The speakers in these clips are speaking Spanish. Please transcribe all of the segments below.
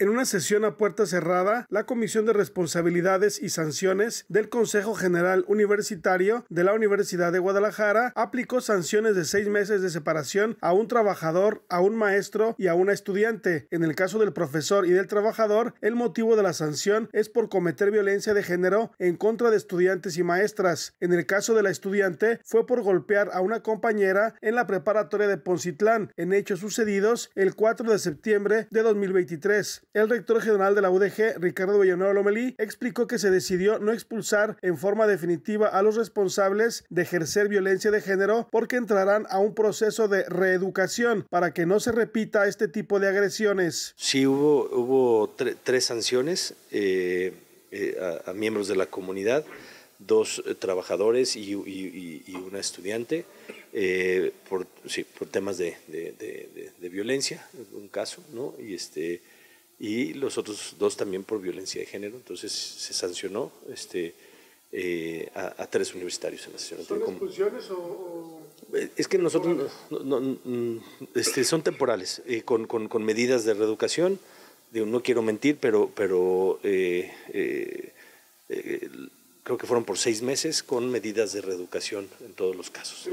En una sesión a puerta cerrada, la Comisión de Responsabilidades y Sanciones del Consejo General Universitario de la Universidad de Guadalajara aplicó sanciones de seis meses de separación a un trabajador, a un maestro y a una estudiante. En el caso del profesor y del trabajador, el motivo de la sanción es por cometer violencia de género en contra de estudiantes y maestras. En el caso de la estudiante, fue por golpear a una compañera en la preparatoria de Poncitlán, en hechos sucedidos el 4 de septiembre de 2023. El rector general de la UDG, Ricardo Villanueva Lomelí, explicó que se decidió no expulsar en forma definitiva a los responsables de ejercer violencia de género porque entrarán a un proceso de reeducación para que no se repita este tipo de agresiones. Sí, hubo, hubo tres sanciones eh, eh, a, miembros de la comunidad, dos eh, trabajadores y, una estudiante por, temas de, de, violencia, un caso, ¿no? Y este, y los otros dos también por violencia de género. Entonces se sancionó este, eh, a, tres universitarios en la sesión ¿Son expulsiones o, eh, Es que nosotros mm, este, son temporales, eh, con, con, medidas de reeducación. no quiero mentir, pero, pero creo que fueron por seis meses con medidas de reeducación en todos los casos.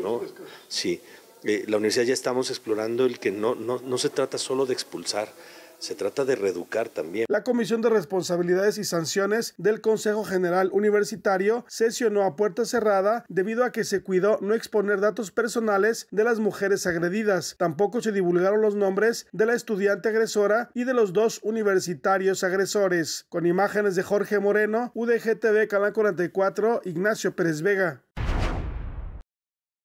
Sí, eh, la universidad ya estamos explorando el que no, no, no se trata solo de expulsar, se trata de reeducar también. La Comisión de Responsabilidades y Sanciones del Consejo General Universitario sesionó a puerta cerrada debido a que se cuidó no exponer datos personales de las mujeres agredidas. Tampoco se divulgaron los nombres de la estudiante agresora y de los dos universitarios agresores. Con imágenes de Jorge Moreno, UDGTV Canal 44, Ignacio Pérez Vega.